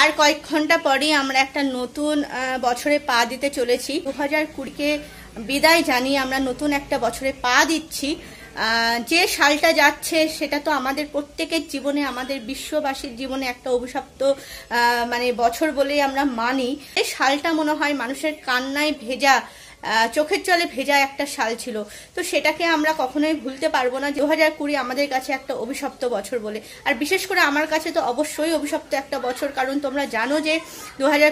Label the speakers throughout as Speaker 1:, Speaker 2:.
Speaker 1: আর কয়েক ঘন্টা পরেই আমরা একটা নতুন বছরে পা দিতে চলেছি দু হাজার কুড়িকে বিদায় জানিয়ে আমরা নতুন একটা বছরে পা দিচ্ছি যে সালটা যাচ্ছে সেটা তো আমাদের প্রত্যেকের জীবনে আমাদের বিশ্ববাসীর জীবনে একটা অভিশপ্ত মানে বছর বলেই আমরা মানি এই সালটা মনে হয় মানুষের কান্নায় ভেজা চোখের জলে ভেজা একটা সাল ছিল তো সেটাকে আমরা কখনোই ভুলতে পারবো না দু হাজার কুড়ি আমাদের কাছে একটা অভিশপ্ত বছর বলে আর বিশেষ করে আমার কাছে তো অবশ্যই অভিশপ্ত একটা বছর কারণ তোমরা জানো যে দু হাজার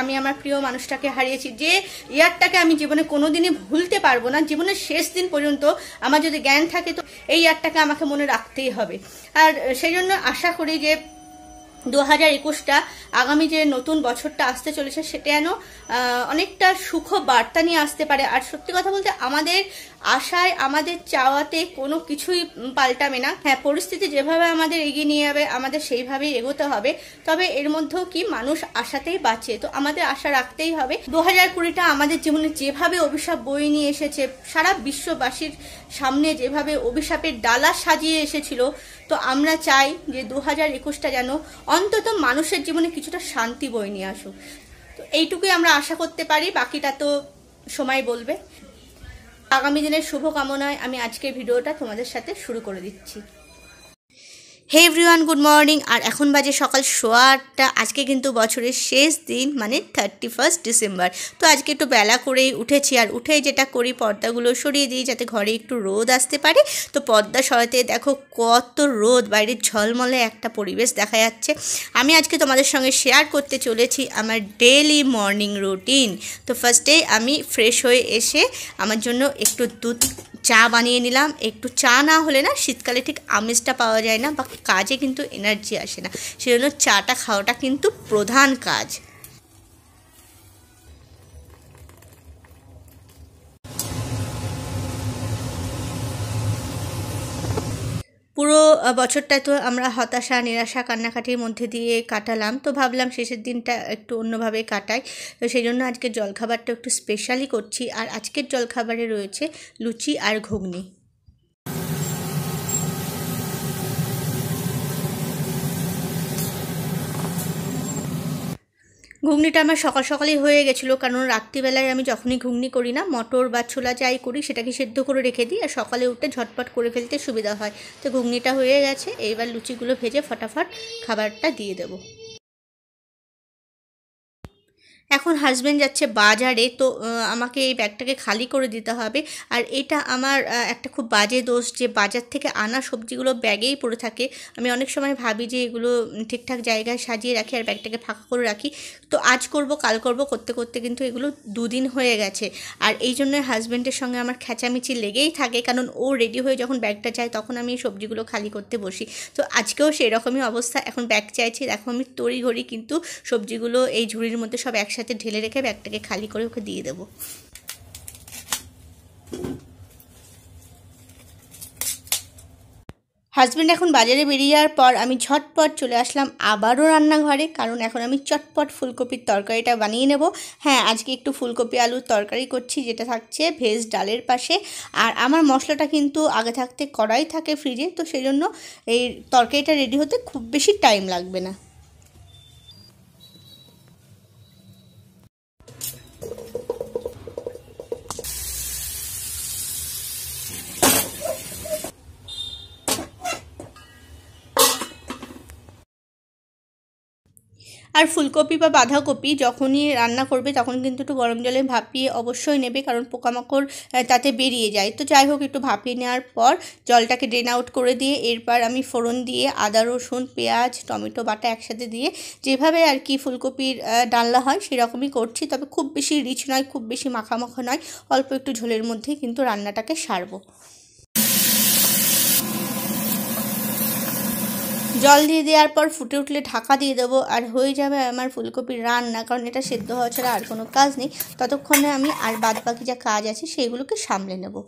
Speaker 1: আমি আমার প্রিয় মানুষটাকে হারিয়েছি যে ইয়ারটাকে আমি জীবনে কোনোদিনই ভুলতে পারবো না জীবনের শেষ দিন পর্যন্ত আমার যদি জ্ঞান থাকে তো এই ইয়ারটাকে আমাকে মনে রাখতেই হবে আর সেই জন্য আশা করি যে দু হাজার একুশটা আগামী যে নতুন বছরটা আসতে চলেছে সেটা যেন অনেকটা সুখ বার্তা নিয়ে আসতে পারে আর সত্যি কথা বলতে আমাদের আশায় আমাদের চাওয়াতে কোনো কিছুই পাল্টাবে না হ্যাঁ পরিস্থিতি যেভাবে আমাদের এগিয়ে নিয়ে যাবে আমাদের সেইভাবেই এগোতে হবে তবে এর মধ্যেও কি মানুষ আশাতেই বাঁচে তো আমাদের আশা রাখতেই হবে দু হাজার কুড়িটা আমাদের জীবনে যেভাবে অভিশাপ বই নিয়ে এসেছে সারা বিশ্ববাসীর সামনে যেভাবে অভিশাপের ডালা সাজিয়ে এসেছিল তো আমরা চাই যে দু হাজার একুশটা যেন অন্তত মানুষের জীবনে কিছুটা শান্তি বই নিয়ে আসুক তো এইটুকুই আমরা আশা করতে পারি বাকিটা তো সময় বলবে আগামী দিনের শুভকামনায় আমি আজকের ভিডিওটা তোমাদের সাথে শুরু করে দিচ্ছি হে এভরিওয়ান গুড মর্নিং আর এখন বাজে সকাল সোয়া আটটা আজকে কিন্তু বছরের শেষ দিন মানে থার্টি ফার্স্ট ডিসেম্বর তো আজকে একটু বেলা করেই উঠেছি আর উঠেই যেটা করি পর্দাগুলো সরিয়ে দিই যাতে ঘরে একটু রোদ আসতে পারে তো পর্দা সরাতে দেখো কত রোদ বাইরের ঝলমলে একটা পরিবেশ দেখা যাচ্ছে আমি আজকে তোমাদের সঙ্গে শেয়ার করতে চলেছি আমার ডেলি মর্নিং রুটিন তো ফার্স্টে আমি ফ্রেশ হয়ে এসে আমার জন্য একটু দুধ চা বানিয়ে নিলাম একটু চা না হলে না শীতকালে ঠিক আমেজটা পাওয়া যায় না বা কাজে কিন্তু এনার্জি আসে না সেজন্য চাটা খাওয়াটা কিন্তু প্রধান কাজ পুরো বছরটা তো আমরা হতাশা নিরাশা কান্নাকাটির মধ্যে দিয়ে কাটালাম তো ভাবলাম শেষের দিনটা একটু অন্যভাবে কাটাই তো সেই জন্য আজকের জলখাবারটা একটু স্পেশালি করছি আর আজকের জলখাবারে রয়েছে লুচি আর ঘুগনি ঘুগনিটা আমার সকাল সকালেই হয়ে গেছিলো কারণ রাত্রিবেলায় আমি যখনই ঘুগনি করি না মটর বা ছোলা যাই করি সেটাকে সেদ্ধ করে রেখে দিই আর সকালে উঠে ঝটপট করে ফেলতে সুবিধা হয় তো ঘুগনিটা হয়ে গেছে এইবার লুচিগুলো ভেজে ফটাফট খাবারটা দিয়ে দেবো এখন হাজব্যান্ড যাচ্ছে বাজারে তো আমাকে এই ব্যাগটাকে খালি করে দিতে হবে আর এটা আমার একটা খুব বাজে দোষ যে বাজার থেকে আনা সবজিগুলো ব্যাগেই পড়ে থাকে আমি অনেক সময় ভাবি যে এগুলো ঠিকঠাক জায়গায় সাজিয়ে রাখি আর ব্যাগটাকে ফাঁকা করে রাখি তো আজ করব কাল করব করতে করতে কিন্তু এগুলো দুদিন হয়ে গেছে আর এই জন্য হাজব্যান্ডের সঙ্গে আমার খেঁচামিচি লেগেই থাকে কারণ ও রেডি হয়ে যখন ব্যাগটা চায় তখন আমি সবজিগুলো খালি করতে বসি তো আজকেও সেরকমই অবস্থা এখন ব্যাগ চাইছি দেখো আমি তড়িঘড়ি কিন্তু সবজিগুলো এই ঝুড়ির মধ্যে সব একসাথে একসাথে ঢেলে রেখে ব্যাগটাকে খালি করে ওকে দিয়ে দেবো হাজব্যান্ড এখন বাজারে বেরিয়ে যাওয়ার পর আমি ঝটপট চলে আসলাম আবারও রান্নাঘরে কারণ এখন আমি চটপট ফুলকপির তরকারিটা বানিয়ে নেব হ্যাঁ আজকে একটু ফুলকপি আলুর তরকারি করছি যেটা থাকছে ভেজ ডালের পাশে আর আমার মশলাটা কিন্তু আগে থাকতে কড়াই থাকে ফ্রিজে তো সেই জন্য এই তরকারিটা রেডি হতে খুব বেশি টাইম লাগবে না আর ফুলকপি বা বাঁধাকপি যখনই রান্না করবে তখন কিন্তু একটু গরম জলে ভাপিয়ে অবশ্যই নেবে কারণ পোকামাকড় তাতে বেরিয়ে যায় তো যাই হোক একটু ভাপিয়ে নেওয়ার পর জলটাকে ড্রেন আউট করে দিয়ে এরপর আমি ফোড়ন দিয়ে আদা রসুন পেঁয়াজ টমেটো বাটা একসাথে দিয়ে যেভাবে আর কি ফুলকপির ডালনা হয় সেরকমই করছি তবে খুব বেশি রিচ নয় খুব বেশি মাখামাখা নয় অল্প একটু ঝোলের মধ্যে কিন্তু রান্নাটাকে সারবো জল দিয়ে দেওয়ার পর ফুটে উঠলে ঢাকা দিয়ে দেবো আর হয়ে যাবে আমার ফুলকপির রান্না কারণ এটা সেদ্ধ হওয়া ছাড়া আর কোনো কাজ নেই ততক্ষণে আমি আর বাদ বাকি যা কাজ আছে সেইগুলোকে সামলে নেবো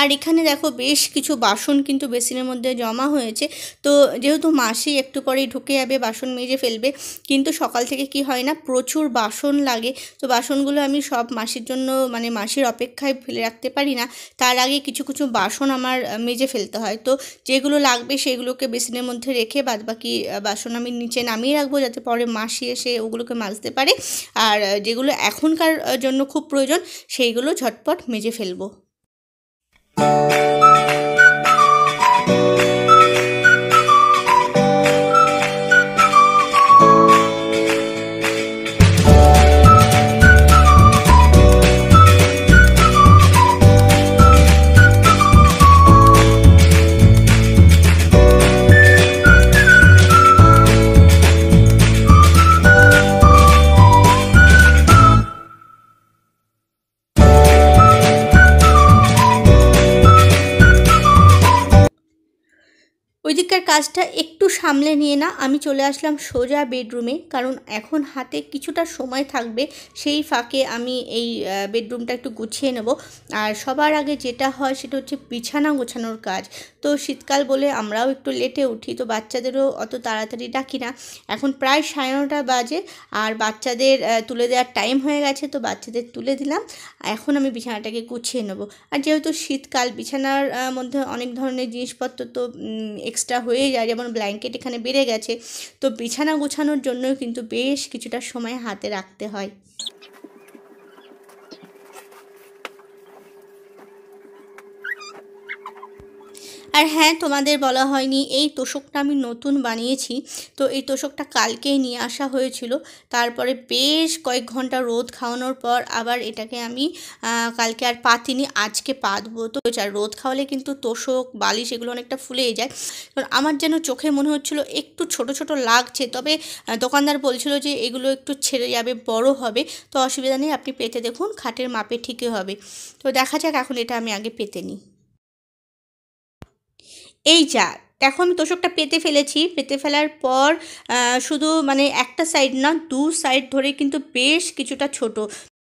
Speaker 1: আর এখানে দেখো বেশ কিছু বাসন কিন্তু বেসিনের মধ্যে জমা হয়েছে তো যেহেতু মাসি একটু পরেই ঢুকে যাবে বাসন মেজে ফেলবে কিন্তু সকাল থেকে কি হয় না প্রচুর বাসন লাগে তো বাসনগুলো আমি সব মাসির জন্য মানে মাসির অপেক্ষায় ফেলে রাখতে পারি না তার আগে কিছু কিছু বাসন আমার মেজে ফেলতে হয় তো যেগুলো লাগবে সেগুলোকে বেসিনের মধ্যে রেখে বাদ বাকি বাসন আমি নিচে নামিয়ে রাখবো যাতে পরে মাসি এসে ওগুলোকে মাজতে পারে আর যেগুলো এখনকার জন্য খুব প্রয়োজন সেইগুলো ঝটপট মেজে ফেলবো Thank you. মিউজিকের কাজটা একটু সামলে নিয়ে না আমি চলে আসলাম সোজা বেডরুমে কারণ এখন হাতে কিছুটা সময় থাকবে সেই ফাঁকে আমি এই বেডরুমটা একটু গুছিয়ে নেব আর সবার আগে যেটা হয় সেটা হচ্ছে বিছানা গোছানোর কাজ তো শীতকাল বলে আমরাও একটু লেটে উঠি তো বাচ্চাদেরও অত তাড়াতাড়ি ডাকি না এখন প্রায় সাড়ে নটা বাজে আর বাচ্চাদের তুলে দেওয়ার টাইম হয়ে গেছে তো বাচ্চাদের তুলে দিলাম এখন আমি বিছানাটাকে গুছিয়ে নেব আর যেহেতু শীতকাল বিছানার মধ্যে অনেক ধরনের জিনিসপত্র তো এক্স কাজটা হয়ে যায় যেমন ব্ল্যাঙ্কেট এখানে বেড়ে গেছে তো বিছানা গোছানোর জন্যও কিন্তু বেশ কিছুটা সময় হাতে রাখতে হয় আর হ্যাঁ তোমাদের বলা হয়নি এই তোষকটা আমি নতুন বানিয়েছি তো এই তোষকটা কালকেই নিয়ে আসা হয়েছিল তারপরে বেশ কয়েক ঘন্টা রোদ খাওয়ানোর পর আবার এটাকে আমি কালকে আর পাতিনি আজকে পাতবো তো আর রোদ খাওয়ালে কিন্তু তোষক বালিশ এগুলো অনেকটা ফুলে যায় কারণ আমার যেন চোখে মনে হচ্ছিল একটু ছোট ছোট লাগছে তবে দোকানদার বলছিল যে এগুলো একটু ছেড়ে যাবে বড় হবে তো অসুবিধা নেই আপনি পেতে দেখুন খাটের মাপে ঠিকই হবে তো দেখা যাক এখন এটা আমি আগে পেতে নিই এই যা দেখো আমি তোষকটা পেতে ফেলেছি পেতে ফেলার পর শুধু মানে একটা সাইড না দু সাইড ধরে কিন্তু বেশ কিছুটা ছোট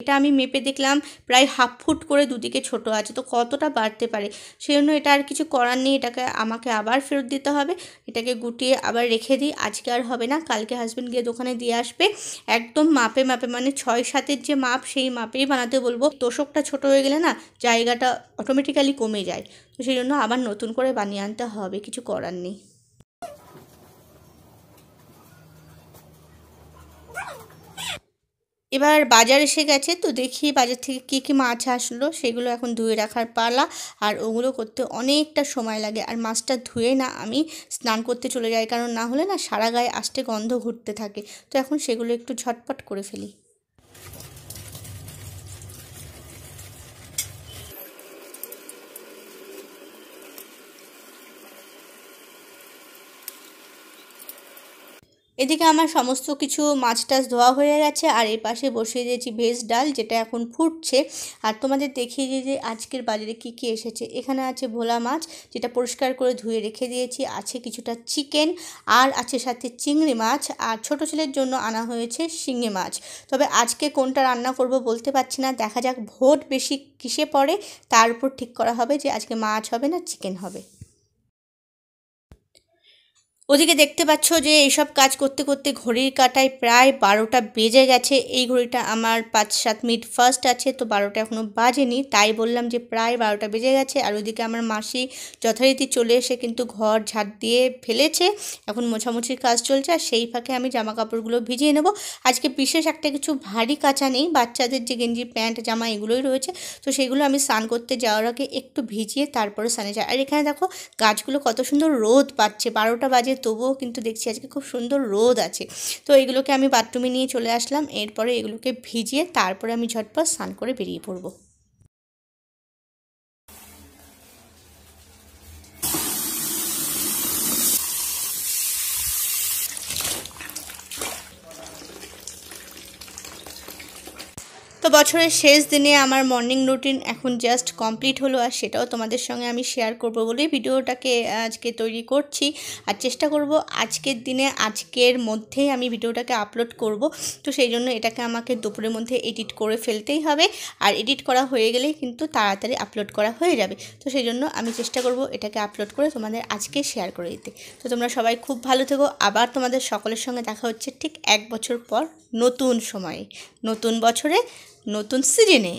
Speaker 1: এটা আমি মেপে দেখলাম প্রায় হাফ ফুট করে দুদিকে ছোট আছে তো কতটা বাড়তে পারে সেই জন্য এটা আর কিছু করার নেই এটাকে আমাকে আবার ফেরত দিতে হবে এটাকে গুটিয়ে আবার রেখে দিই আজকে আর হবে না কালকে হাজব্যান্ড গিয়ে দোকানে দিয়ে আসবে একদম মাপে মাপে মানে ছয় সাতের যে মাপ সেই মাপেই বানাতে বলবো তোষকটা ছোট হয়ে গেলে না জায়গাটা অটোমেটিক্যালি কমে যায় তো সেই জন্য আবার নতুন করে বানিয়ে আনতে হবে কিছু করার নেই এবার বাজার এসে গেছে তো দেখি বাজার থেকে কী কী মাছ আসলো সেগুলো এখন ধুয়ে রাখার পালা আর ওগুলো করতে অনেকটা সময় লাগে আর মাছটা ধুয়ে না আমি স্নান করতে চলে যাই কারণ না হলে না সারা গায়ে আসতে গন্ধ ঘুরতে থাকে তো এখন সেগুলো একটু ঝটপট করে ফেলি এদিকে আমার সমস্ত কিছু মাছ টাছ ধোয়া হয়ে গেছে আর এর পাশে বসিয়ে দিয়েছি ভেজ ডাল যেটা এখন ফুটছে আর তোমাদের দেখিয়ে দিয়ে যে আজকের বাজারে কি কি এসেছে এখানে আছে ভোলা মাছ যেটা পরিষ্কার করে ধুয়ে রেখে দিয়েছি আছে কিছুটা চিকেন আর আছে সাথে চিংড়ি মাছ আর ছোট ছেলের জন্য আনা হয়েছে শিঙে মাছ তবে আজকে কোনটা রান্না করব বলতে পারছি না দেখা যাক ভোট বেশি কিসে পড়ে তার উপর ঠিক করা হবে যে আজকে মাছ হবে না চিকেন হবে ওদিকে দেখতে পাচ্ছ যে এইসব কাজ করতে করতে ঘড়ির কাটায় প্রায় বারোটা বেজে গেছে এই ঘড়িটা আমার পাঁচ সাত মিনিট ফার্স্ট আছে তো বারোটা এখনও বাজেনি তাই বললাম যে প্রায় বারোটা বেজে গেছে আর ওদিকে আমার মাসি যথারীতি চলে এসে কিন্তু ঘর ঝাড় দিয়ে ফেলেছে এখন মোছামুছির কাজ চলছে আর সেই ফাঁকে আমি জামা কাপড়গুলো ভিজিয়ে নেব আজকে বিশেষ একটা কিছু ভারী কাঁচা নেই বাচ্চাদের যে গেঞ্জি প্যান্ট জামা এগুলোই রয়েছে তো সেগুলো আমি স্নান করতে যাওয়ার আগে একটু ভিজিয়ে তারপরে স্নানে যাই আর এখানে দেখো গাছগুলো কত সুন্দর রোদ পাচ্ছে বারোটা বাজে তবুও কিন্তু দেখছি আজকে খুব সুন্দর রোদ আছে তো এগুলোকে আমি বাথরুমে নিয়ে চলে আসলাম এরপরে এগুলোকে ভিজিয়ে তারপরে আমি ঝটপট স্নান করে বেরিয়ে পড়বো তো বছরের শেষ দিনে আমার মর্নিং রুটিন এখন জাস্ট কমপ্লিট হলো আর সেটাও তোমাদের সঙ্গে আমি শেয়ার করব বলেই ভিডিওটাকে আজকে তৈরি করছি আর চেষ্টা করব আজকের দিনে আজকের মধ্যেই আমি ভিডিওটাকে আপলোড করব তো সেই জন্য এটাকে আমাকে দুপুরের মধ্যে এডিট করে ফেলতেই হবে আর এডিট করা হয়ে গেলে কিন্তু তাড়াতাড়ি আপলোড করা হয়ে যাবে তো সেই জন্য আমি চেষ্টা করব এটাকে আপলোড করে তোমাদের আজকে শেয়ার করে দিতে তো তোমরা সবাই খুব ভালো থেকো আবার তোমাদের সকলের সঙ্গে দেখা হচ্ছে ঠিক এক বছর পর নতুন সময়ে নতুন বছরে নতুন সিজনে